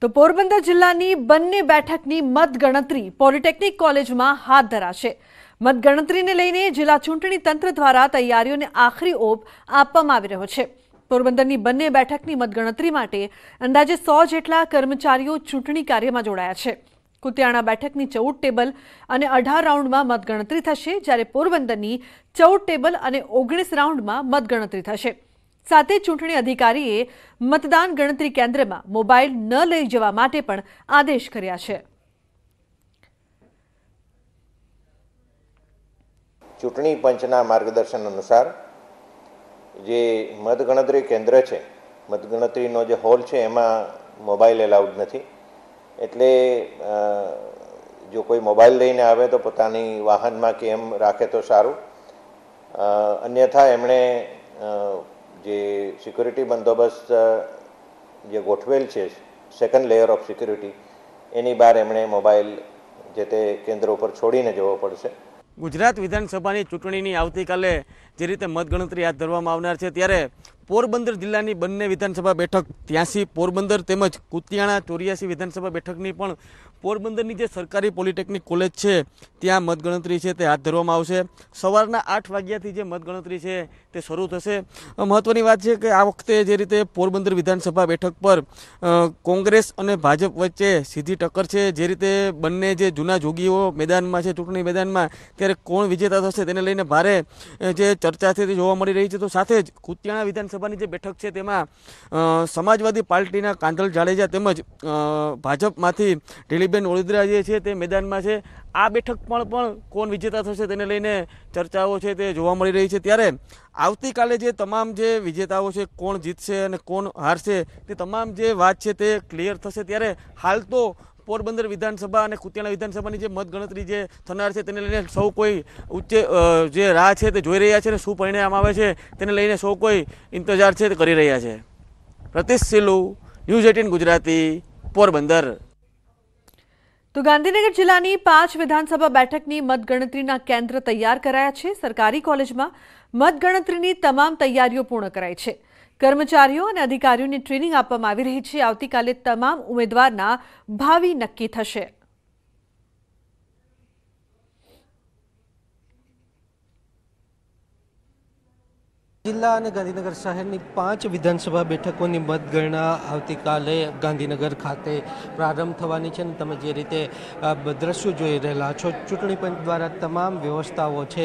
તો પોરબંદર જિલ્લાની બંને બેઠકની મતગણતરી પોલિટેકનિક કોલેજમાં હાથ ધરાશે મતગણતરીને લઈને જિલ્લા ચૂંટણી તંત્ર દ્વારા તૈયારીઓને આખરી ઓપ આપવામાં આવી રહ્યો છે પોરબંદરની બંને બેઠકની મતગણતરી માટે અંદાજે સો જેટલા કર્મચારીઓ ચૂંટણી કાર્યમાં જોડાયા છે કુતિયાણા બેઠકની ચૌદ ટેબલ અને અઢાર રાઉન્ડમાં મતગણતરી થશે જ્યારે પોરબંદરની ચૌદ ટેબલ અને ઓગણીસ રાઉન્ડમાં મતગણતરી થશે સાથે ચૂંટણી અધિકારીએ મતદાન ગણતરી કેન્દ્રમાં મોબાઈલ ન લઈ જવા માટે પણ આદેશ કર્યા છે ચૂંટણી પંચના માર્ગદર્શન અનુસાર જે મતગણતરી કેન્દ્ર છે મતગણતરીનો જે હોલ છે એમાં મોબાઈલ એલાઉડ નથી એટલે જો કોઈ મોબાઈલ લઈને આવે તો પોતાની વાહનમાં કે એમ રાખે તો સારું અન્યથા એમણે જે સિક્યુરિટી બંદોબસ્ત જે ગોઠવેલ છે સેકન્ડ લેયર ઓફ સિક્યુરિટી એની બહાર એમણે મોબાઈલ જે તે કેન્દ્ર ઉપર છોડીને જવો પડશે ગુજરાત વિધાનસભાની ચૂંટણીની આવતીકાલે જે રીતે મતગણતરી હાથ ધરવામાં આવનાર છે ત્યારે પોરબંદર જિલ્લાની બંને વિધાનસભા બેઠક ત્યાંસી પોરબંદર તેમજ કુતિયાણા ચોર્યાસી વિધાનસભા બેઠકની પણ પોરબંદરની જે સરકારી પોલિટેકનિક કોલેજ છે ત્યાં મતગણતરી છે તે હાથ ધરવામાં આવશે સવારના આઠ વાગ્યાથી જે મતગણતરી છે તે શરૂ થશે મહત્વની વાત છે કે આ વખતે જે રીતે પોરબંદર વિધાનસભા બેઠક પર કોંગ્રેસ અને ભાજપ વચ્ચે સીધી ટક્કર છે જે રીતે બંને જે જૂના જોગીઓ મેદાનમાં છે ચૂંટણી મેદાનમાં ત્યારે કોણ વિજેતા થશે તેને લઈને ભારે જે ચર્ચા છે તે જોવા મળી રહી છે તો સાથે જ કુતિયાણા વિધાનસભાની જે બેઠક છે તેમાં સમાજવાદી પાર્ટીના કાંધલ જાડેજા તેમજ ભાજપમાંથી ઢીલીબેન ઓળિદ્રા જે છે તે મેદાનમાં છે આ બેઠક પણ પણ કોણ વિજેતા થશે તેને લઈને ચર્ચાઓ છે તે જોવા મળી રહી છે ત્યારે આવતીકાલે જે તમામ જે વિજેતાઓ છે કોણ જીતશે અને કોણ હારશે તે તમામ જે વાત છે તે ક્લિયર થશે ત્યારે હાલ તો પોરબંદર વિધાનસભા અને કુતિયાણા વિધાનસભાની જે મતગણતરી જે થનાર છે તેને લઈને સૌ કોઈ ઉચ્ચ જે રાહ છે તે જોઈ રહ્યા છે અને શું પરિણામ આવે છે તેને લઈને સૌ કોઈ ઇંતજાર છે તે કરી રહ્યા છે પ્રતિશ ન્યૂઝ એટીન ગુજરાતી પોરબંદર તો ગાંધીનગર જિલ્લાની પાંચ વિધાનસભા બેઠકની મતગણતરીના કેન્દ્ર તૈયાર કરાયા છે સરકારી કોલેજમાં મતગણતરીની તમામ તૈયારીઓ પૂર્ણ કરાઈ છે કર્મચારીઓ અને અધિકારીઓને ટ્રેનિંગ આપવામાં આવી રહી છે આવતીકાલે તમામ ઉમેદવારના ભાવિ નક્કી થશે જિલ્લા અને ગાંધીનગર શહેરની પાંચ વિધાનસભા બેઠકોની મતગણના આવતીકાલે ગાંધીનગર ખાતે પ્રારંભ થવાની છે અને તમે જે રીતે દ્રશ્યો જોઈ રહેલા છો ચૂંટણી પંચ દ્વારા તમામ વ્યવસ્થાઓ છે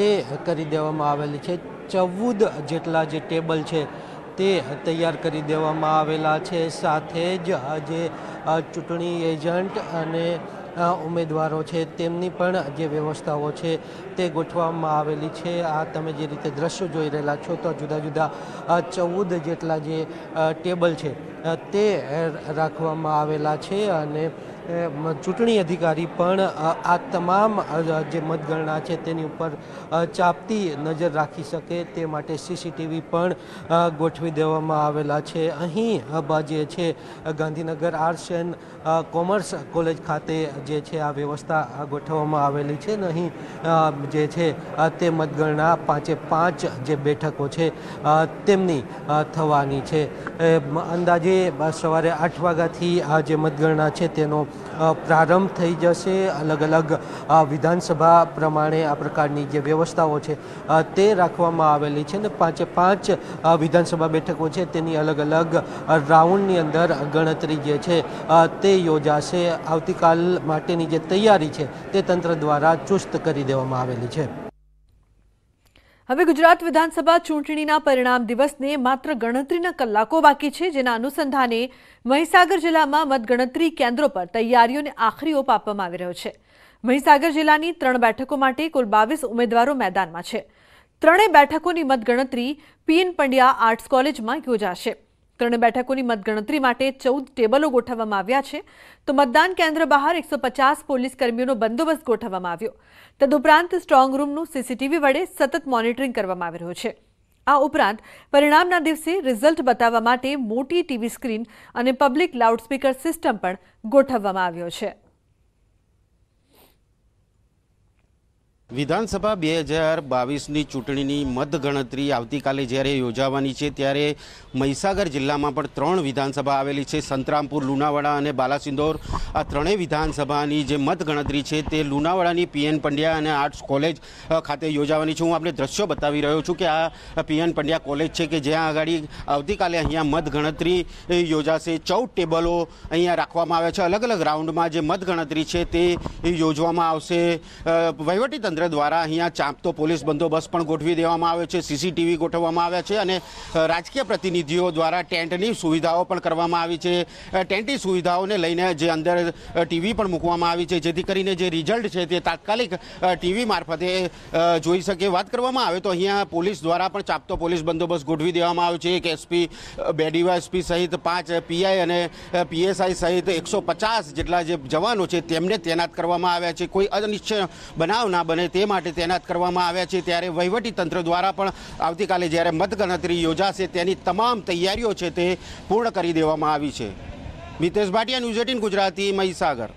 તે કરી દેવામાં આવેલી છે ચૌદ જેટલા જે ટેબલ છે તે તૈયાર કરી દેવામાં આવેલા છે સાથે જ જે ચૂંટણી એજન્ટ અને ઉમેદવારો છે તેમની પણ જે વ્યવસ્થાઓ છે તે ગોઠવવામાં આવેલી છે આ તમે જે રીતે દ્રશ્યો જોઈ રહેલા છો તો જુદા જુદા ચૌદ જેટલા જે ટેબલ છે તે રાખવામાં આવેલા છે અને ચૂંટણી અધિકારી પણ આ તમામ જે મતગણના છે તેની ઉપર ચાપતી નજર રાખી શકે તે માટે સીસીટીવી પણ ગોઠવી દેવામાં આવેલા છે અહીં જે છે Gandhinagar arts and commerce college ખાતે જે છે આ વ્યવસ્થા ગોઠવવામાં આવેલી છે ને અહીં જે છે તે મતગણના પાંચે પાંચ જે બેઠકો છે તેમની થવાની છે અંદાજે હવે સવારે આઠ વાગ્યાથી આ જે મતગણના છે તેનો પ્રારંભ થઈ જશે અલગ અલગ વિધાનસભા પ્રમાણે આ પ્રકારની જે વ્યવસ્થાઓ છે તે રાખવામાં આવેલી છે ને પાંચે પાંચ વિધાનસભા બેઠકો છે તેની અલગ અલગ રાઉન્ડની અંદર ગણતરી જે છે તે યોજાશે આવતીકાલ માટેની જે તૈયારી છે તે તંત્ર દ્વારા ચુસ્ત કરી દેવામાં આવેલી છે હવે ગુજરાત વિધાનસભા ચૂંટણીના પરિણામ દિવસને માત્ર ગણતરીના કલાકો બાકી છે જેના અનુસંધાને મહીસાગર જિલ્લામાં મતગણતરી કેન્દ્રો પર તૈયારીઓને આખરી ઓપ આપવામાં આવી રહ્યો છે મહીસાગર જિલ્લાની ત્રણ બેઠકો માટે કુલ બાવીસ ઉમેદવારો મેદાનમાં છે ત્રણેય બેઠકોની મતગણતરી પીએન પંડ્યા આર્ટ્સ કોલેજમાં યોજાશે ત્રણ બેઠકોની મતગણતરી માટે ચૌદ ટેબલો ગોઠવવામાં આવ્યા છે તો મતદાન કેન્દ્ર બહાર એકસો પચાસ પોલીસ કર્મીઓનો બંદોબસ્ત ગોઠવવામાં આવ્યો તદુપરાંત સ્ટ્રોંગ રૂમનું સીસીટીવી વડે સતત મોનિટરિંગ કરવામાં આવી રહ્યું છે આ ઉપરાંત પરિણામના દિવસે રિઝલ્ટ બતાવવા માટે મોટી ટીવી સ્ક્રીન અને પબ્લિક લાઉડસ્પીકર સિસ્ટમ પણ ગોઠવવામાં આવ્યો છે વિધાનસભા બે હજાર બાવીસની ચૂંટણીની મતગણતરી આવતીકાલે જ્યારે યોજાવાની છે ત્યારે મહીસાગર જિલ્લામાં પણ ત્રણ વિધાનસભા આવેલી છે સંતરામપુર લુણાવાડા અને બાલાસિંદોર આ ત્રણેય વિધાનસભાની જે મતગણતરી છે તે લુણાવાડાની પીએન પંડ્યા અને આર્ટ્સ કોલેજ ખાતે યોજાવાની છે હું આપણે દ્રશ્યો બતાવી રહ્યો છું કે આ પીએન પંડ્યા કોલેજ છે કે જ્યાં આગળ આવતીકાલે અહીંયા મતગણતરી યોજાશે ચૌદ ટેબલો અહીંયા રાખવામાં આવ્યા છે અલગ અલગ રાઉન્ડમાં જે મતગણતરી છે તે યોજવામાં આવશે વહીવટી વહીવટીતંત્ર તંત્ર દ્વારા અહીંયા ચાંપતો પોલીસ બંદોબસ્ત પણ ગોઠવી દેવામાં આવ્યો છે સીસીટીવી ગોઠવવામાં આવ્યા છે અને રાજકીય પ્રતિનિધિઓ દ્વારા ટેન્ટની સુવિધાઓ પણ કરવામાં આવી છે ટેન્ટની સુવિધાઓને લઈને જે અંદર ટીવી પણ મૂકવામાં આવી છે જેથી કરીને જે રિઝલ્ટ છે તે તાત્કાલિક ટીવી મારફતે જોઈ શકે વાત કરવામાં આવે તો અહીંયા પોલીસ દ્વારા પણ ચાંપતો પોલીસ બંદોબસ્ત ગોઠવી દેવામાં આવ્યો છે એક એસપી બે ડીવાયએસપી સહિત પાંચ પીઆઈ અને પીએસઆઈ સહિત એકસો પચાસ જેટલા જે જવાનો છે તેમને તૈનાત કરવામાં આવ્યા છે કોઈ અનિશ્ચય બનાવ ના બને અને તે માટે તૈનાત કરવામાં આવ્યા છે ત્યારે વહીવટી તંત્ર દ્વારા પણ આવતીકાલે જ્યારે મતગણતરી યોજાશે તેની તમામ તૈયારીઓ છે તે પૂર્ણ કરી દેવામાં આવી છે મિતેશ ભાટિયા ન્યૂઝ એટીન ગુજરાતી મહીસાગર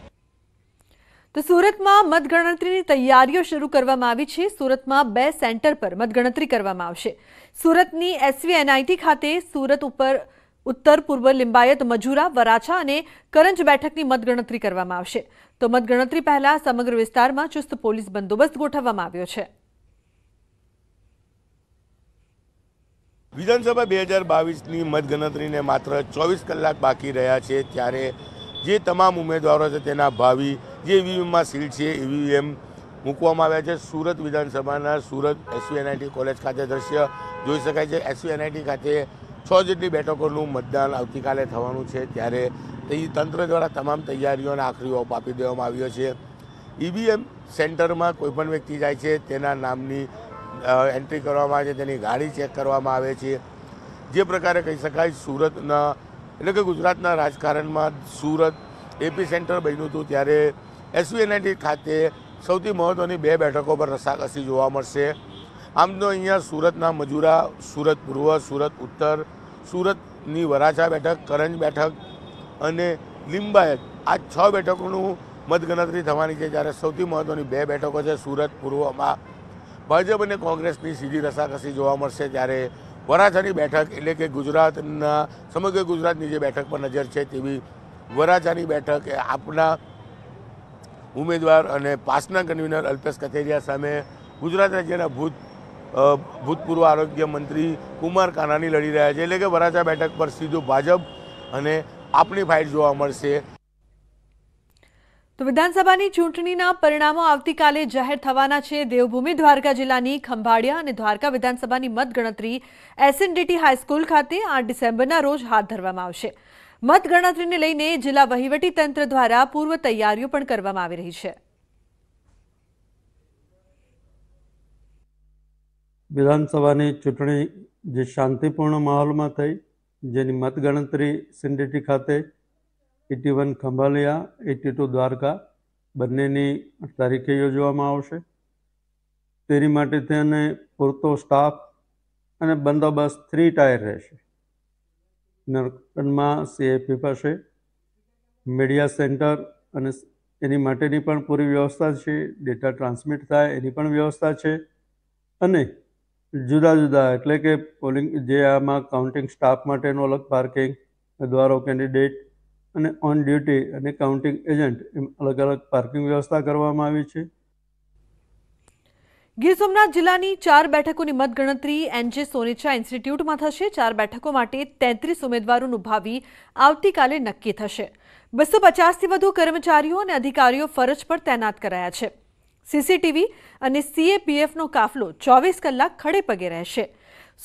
તો સુરતમાં મતગણતરીની તૈયારીઓ શરૂ કરવામાં આવી છે સુરતમાં બે સેન્ટર પર મતગણતરી કરવામાં આવશે સુરતની એસવી એનઆઈટી ખાતે સુરત ઉપર ઉત્તર પૂર્વ લિંબાયત મજૂરા વરાછા અને કરંજ બેઠકની મતગણતરી કરવામાં આવશે તો મતગણતરી પહેલા સમગ્ર વિસ્તારમાં ચુસ્ત પોલીસ બંદોબસ્ત ગોઠવવામાં આવ્યો છે વિધાનસભા બે હજાર બાવીસની મતગણતરીને માત્ર ચોવીસ કલાક બાકી રહ્યા છે ત્યારે જે તમામ ઉમેદવારો છે તેના ભાવિ જે ઈવીએમમાં સીલ છે ઈવીએમ મૂકવામાં આવ્યા છે સુરત વિધાનસભાના સુરત એસવીએનઆઈટી કોલેજ ખાતે દ્રશ્ય જોઈ શકાય છે એસવીએનઆઈટી ખાતે છ જેટલી બેઠકોનું મતદાન આવતીકાલે થવાનું છે ત્યારે તે તંત્ર દ્વારા તમામ તૈયારીઓને આખરી ઓપ આપી દેવામાં આવ્યો છે ઈવીએમ સેન્ટરમાં કોઈપણ વ્યક્તિ જાય છે તેના નામની એન્ટ્રી કરવામાં આવે છે તેની ગાડી ચેક કરવામાં આવે છે જે પ્રકારે કહી શકાય સુરતના એટલે કે ગુજરાતના રાજકારણમાં સુરત એપી સેન્ટર બન્યું હતું ત્યારે એસવીએનઆઈટી ખાતે સૌથી મહત્ત્વની બે બેઠકો પર રસાકસી જોવા મળશે આમ તો અહીંયા સુરતના મજૂરા સુરત પૂર્વ સુરત ઉત્તર સુરતની વરાછા બેઠક કરંજ બેઠક અને લિંબાયત આ છ બેઠકોનું મતગણતરી થવાની છે જ્યારે સૌથી મહત્ત્વની બે બેઠકો છે સુરત પૂર્વમાં ભાજપ અને કોંગ્રેસની સીધી રસાકસી જોવા મળશે ત્યારે વરાછાની બેઠક એટલે કે ગુજરાતના સમગ્ર ગુજરાતની જે બેઠક પર નજર છે તેવી વરાછાની બેઠક એ આપના ઉમેદવાર અને પાસના કન્વીનર અલ્પેશ કથેરિયા સામે ગુજરાત રાજ્યના ભૂત ભૂતપૂર્વ આરોગ્ય મંત્રી કુમાર કાનાની લડી રહ્યા છે એટલે કે વરાછા બેઠક પર સીધું ભાજપ અને આપણી ફાઇટ જોવા મળશે તો વિધાનસભાની ચૂંટણીના પરિણામો આવતીકાલે જાહેર થવાના છે દેવભૂમિ દ્વારકા જિલ્લાની ખંભાળિયા અને દ્વારકા વિધાનસભાની મતગણતરી એસએનડીટી હાઈસ્કૂલ ખાતે આઠ ડિસેમ્બરના રોજ હાથ ધરવામાં આવશે મતગણતરીને લઈને જિલ્લા વહીવટી તંત્ર દ્વારા પૂર્વ તૈયારીઓ પણ કરવામાં આવી રહી છે વિધાનસભાની ચૂંટણી જે શાંતિપૂર્ણ માહોલમાં થઈ જેની મતગણતરી સિંડેટી ખાતે eighty one Khambhalia eighty two Dwarka બંનેની તારીખે યોજવામાં આવશે તેની માટે તેને પૂરતો સ્ટાફ અને બંદોબસ્ત થ્રી ટાયર રહેશે નરકનમાં સીએફી પાસે મીડિયા સેન્ટર અને એની માટેની પણ પૂરી વ્યવસ્થા છે ડેટા ટ્રાન્સમિટ થાય એની પણ વ્યવસ્થા છે અને જુદા જુદા એટલે કે પોલિંગ જે આમાં કાઉન્ટિંગ સ્ટાફ માટેનું અલગ પાર્કિંગ હજારો કેન્ડિડેટ અને ઓન ડ્યુટી અને કાઉન્ટિંગ એજન્ટ એમ અલગ અલગ પાર્કિંગ વ્યવસ્થા કરવામાં આવી છે ગીર સોમનાથ જિલ્લાની ચાર બેઠકોની મતગણતરી એનજે સોનેચા ઇન્સ્ટિટ્યૂટમાં થશે ચાર બેઠકો માટે તેત્રીસ ઉમેદવારોનું ભાવિ આવતીકાલે નક્કી થશે બસો પચાસથી વધુ કર્મચારીઓ અને અધિકારીઓ ફરજ પર તૈનાત કરાયા છે સીસીટીવી અને સીએપીએફનો કાફલો ચોવીસ કલાક ખડે પગે રહેશે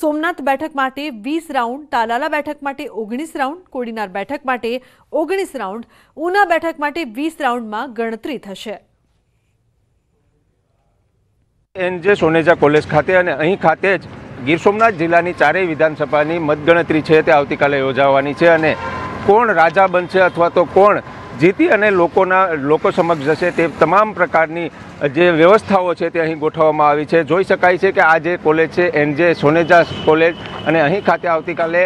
સોમનાથ બેઠક માટે વીસ રાઉન્ડ તાલાલા બેઠક માટે ઓગણીસ રાઉન્ડ કોડીનાર બેઠક માટે ઓગણીસ રાઉન્ડ ઉના બેઠક માટે વીસ રાઉન્ડમાં ગણતરી થશે એન જે સોનેજા કોલેજ ખાતે અને અહીં ખાતે જ ગીર સોમનાથ જિલ્લાની ચારેય વિધાનસભાની મતગણતરી છે તે આવતીકાલે યોજાવાની છે અને કોણ રાજા બનશે અથવા તો કોણ જેથી અને લોકોના લોકો સમક્ષ જશે તે તમામ પ્રકારની જે વ્યવસ્થાઓ છે તે અહીં ગોઠવવામાં આવી છે જોઈ શકાય છે કે આ જે કોલેજ છે એન જે સોનેજા કોલેજ અને અહીં ખાતે આવતીકાલે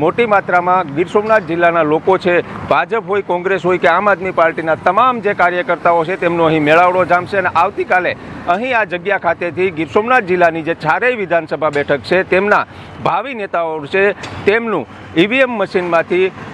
મોટી માત્રામાં ગીર સોમનાથ જિલ્લાના લોકો છે ભાજપ હોય કોંગ્રેસ હોય કે આમ આદમી પાર્ટીના તમામ જે કાર્યકર્તાઓ છે તેમનો અહીં મેળાવડો જામશે અને આવતીકાલે અહીં આ જગ્યા ખાતેથી ગીર સોમનાથ જિલ્લાની જે ચારેય વિધાનસભા બેઠક છે તેમના ભાવિ નેતાઓ છે તેમનું ઈવીએમ મશીનમાંથી